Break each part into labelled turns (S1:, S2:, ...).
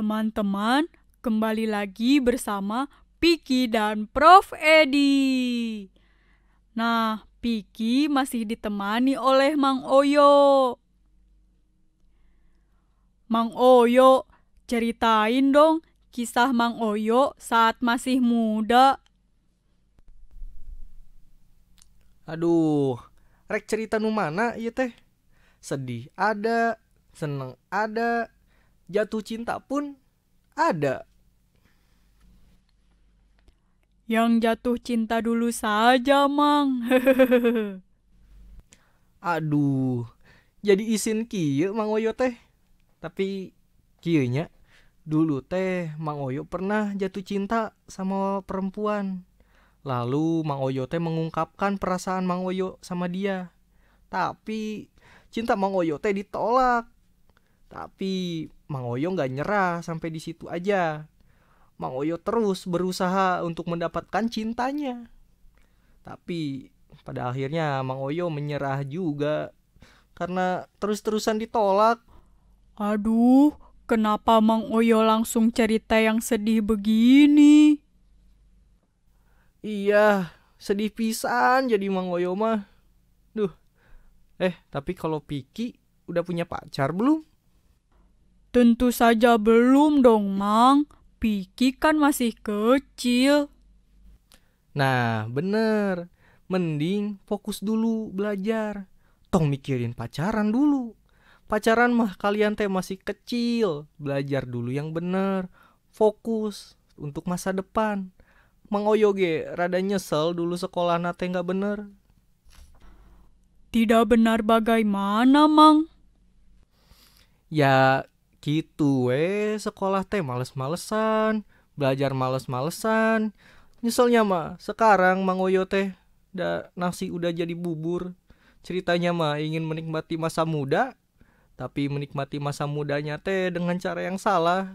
S1: Teman-teman, kembali lagi bersama Piki dan Prof. Edi. Nah, Piki masih ditemani oleh Mang Oyo. Mang Oyo, ceritain dong kisah Mang Oyo saat masih muda.
S2: Aduh, rek cerita nu mana iya teh? Sedih ada, seneng ada, jatuh cinta pun ada.
S1: Yang jatuh cinta dulu saja, Mang.
S2: Aduh, jadi isin kieu Mang Oyo teh. Tapi nya dulu teh Mang Oyo pernah jatuh cinta sama perempuan. Lalu Mang Oyo teh mengungkapkan perasaan Mang Oyo sama dia. Tapi cinta Mang Oyo teh ditolak. Tapi Mang Oyo nggak nyerah sampai di situ aja. Mang Oyo terus berusaha untuk mendapatkan cintanya. Tapi pada akhirnya Mang Oyo menyerah juga karena terus-terusan ditolak. Aduh, kenapa Mang Oyo langsung cerita yang sedih begini? Iya, sedih pisan jadi Mang Oyo mah. Duh. Eh, tapi kalau Piki udah punya pacar belum?
S1: Tentu saja belum dong, Mang. Piki kan masih kecil.
S2: Nah, bener. Mending fokus dulu belajar. Tong mikirin pacaran dulu. Pacaran mah kalian teh masih kecil. Belajar dulu yang bener. Fokus untuk masa depan. Mang Oyo ge rada nyesel dulu sekolah nate nggak bener. Tidak benar bagaimana, Mang? Ya, Gitu we, eh, sekolah teh males-malesan, belajar males-malesan. Nyeselnya mah, sekarang Mang Oyo teh da, nasi udah jadi bubur. Ceritanya mah ingin menikmati masa muda, tapi menikmati masa mudanya teh dengan cara yang salah.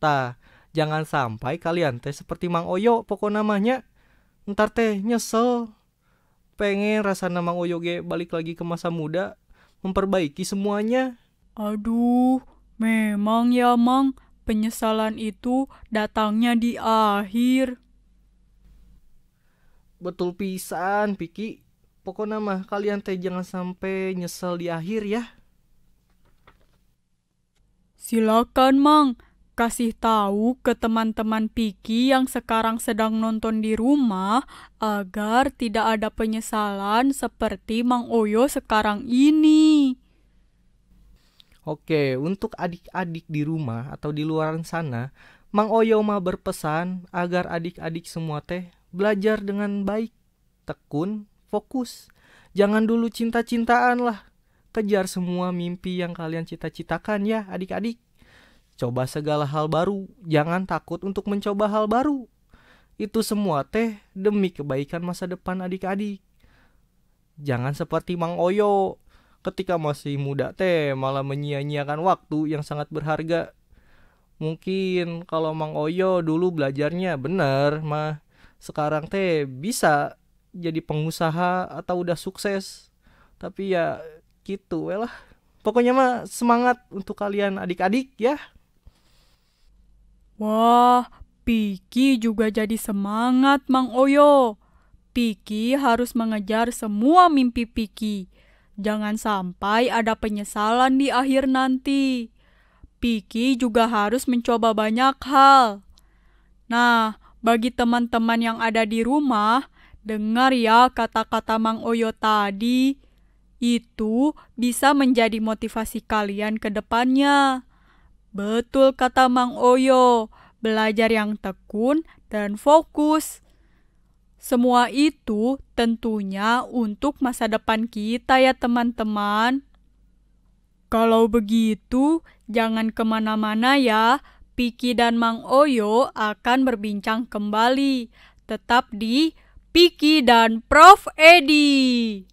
S2: Ta, jangan sampai kalian teh seperti Mang Oyo pokok namanya. Ntar teh nyesel pengen rasa nama oyo Oyoge balik lagi ke masa muda, memperbaiki semuanya.
S1: Aduh, Memang ya, Mang, penyesalan itu datangnya di
S2: akhir. Betul pisan, Piki. Pokoknya mah kalian teh jangan sampai nyesel di akhir ya. Silakan, Mang. Kasih tahu ke teman-teman Piki
S1: yang sekarang sedang nonton di rumah agar tidak ada penyesalan seperti Mang Oyo sekarang ini.
S2: Oke, untuk adik-adik di rumah atau di luar sana, Mang Oyo mah berpesan agar adik-adik semua teh belajar dengan baik, tekun, fokus. Jangan dulu cinta-cintaan lah. Kejar semua mimpi yang kalian cita-citakan ya adik-adik. Coba segala hal baru, jangan takut untuk mencoba hal baru. Itu semua teh demi kebaikan masa depan adik-adik. Jangan seperti Mang Oyo ketika masih muda teh malah menyia-nyiakan waktu yang sangat berharga. Mungkin kalau Mang Oyo dulu belajarnya benar mah sekarang teh bisa jadi pengusaha atau udah sukses. Tapi ya gitu lah. Pokoknya mah semangat untuk kalian adik-adik ya. Wah, Piki
S1: juga jadi semangat Mang Oyo. Piki harus mengejar semua mimpi Piki Jangan sampai ada penyesalan di akhir nanti. Piki juga harus mencoba banyak hal. Nah, bagi teman-teman yang ada di rumah, dengar ya kata-kata Mang Oyo tadi. Itu bisa menjadi motivasi kalian ke depannya. Betul kata Mang Oyo, belajar yang tekun dan fokus. Semua itu tentunya untuk masa depan kita ya teman-teman. Kalau begitu, jangan kemana-mana ya. Piki dan Mang Oyo akan berbincang kembali. Tetap di Piki dan Prof. Edi.